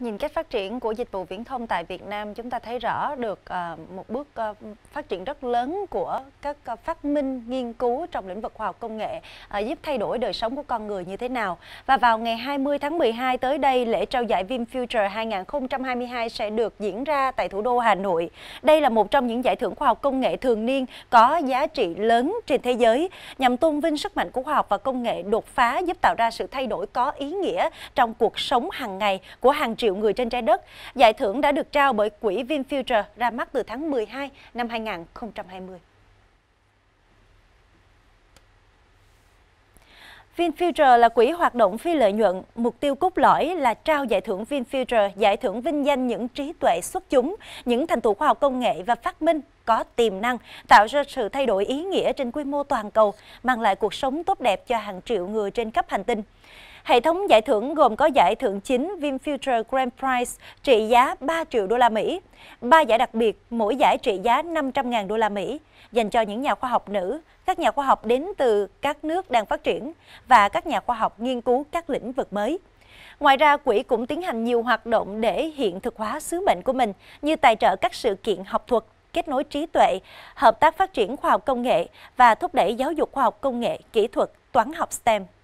Nhìn cách phát triển của dịch vụ viễn thông tại Việt Nam, chúng ta thấy rõ được ờ, một bước ờ, phát triển rất lớn của các ờ, phát minh, nghiên cứu trong lĩnh vực khoa học công nghệ giúp thay đổi đời sống của con người như thế nào. Và vào ngày 20 tháng 12 tới đây, lễ trao giải Vim Future 2022 sẽ được diễn ra tại thủ đô Hà Nội. Đây là một trong những giải thưởng khoa học công nghệ thường niên có giá trị lớn trên thế giới, nhằm tôn vinh sức mạnh của khoa học và công nghệ đột phá giúp tạo ra sự thay đổi có ý nghĩa trong cuộc sống hàng ngày của hàng triệu triệu người trên trái đất. Giải thưởng đã được trao bởi quỹ VinFuture ra mắt từ tháng 12 năm 2020. VinFuture là quỹ hoạt động phi lợi nhuận, mục tiêu cốt lõi là trao giải thưởng VinFuture, giải thưởng vinh danh những trí tuệ xuất chúng, những thành tựu khoa học công nghệ và phát minh có tiềm năng, tạo ra sự thay đổi ý nghĩa trên quy mô toàn cầu, mang lại cuộc sống tốt đẹp cho hàng triệu người trên khắp hành tinh. Hệ thống giải thưởng gồm có giải thưởng chính VinFuture Grand Prize trị giá 3 triệu đô la Mỹ, ba giải đặc biệt mỗi giải trị giá 500.000 đô la Mỹ dành cho những nhà khoa học nữ, các nhà khoa học đến từ các nước đang phát triển và các nhà khoa học nghiên cứu các lĩnh vực mới. Ngoài ra, quỹ cũng tiến hành nhiều hoạt động để hiện thực hóa sứ mệnh của mình như tài trợ các sự kiện học thuật, kết nối trí tuệ, hợp tác phát triển khoa học công nghệ và thúc đẩy giáo dục khoa học công nghệ, kỹ thuật, toán học STEM.